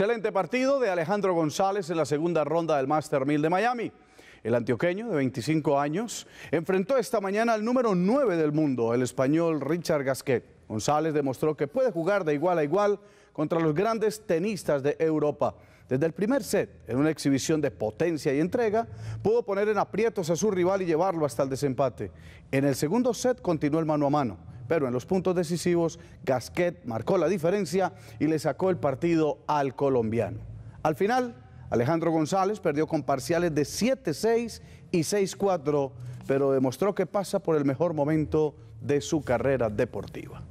Excelente partido de Alejandro González en la segunda ronda del Master 1000 de Miami. El antioqueño de 25 años enfrentó esta mañana al número 9 del mundo, el español Richard Gasquet. González demostró que puede jugar de igual a igual contra los grandes tenistas de Europa. Desde el primer set, en una exhibición de potencia y entrega, pudo poner en aprietos a su rival y llevarlo hasta el desempate. En el segundo set continuó el mano a mano pero en los puntos decisivos Gasquet marcó la diferencia y le sacó el partido al colombiano. Al final, Alejandro González perdió con parciales de 7-6 y 6-4, pero demostró que pasa por el mejor momento de su carrera deportiva.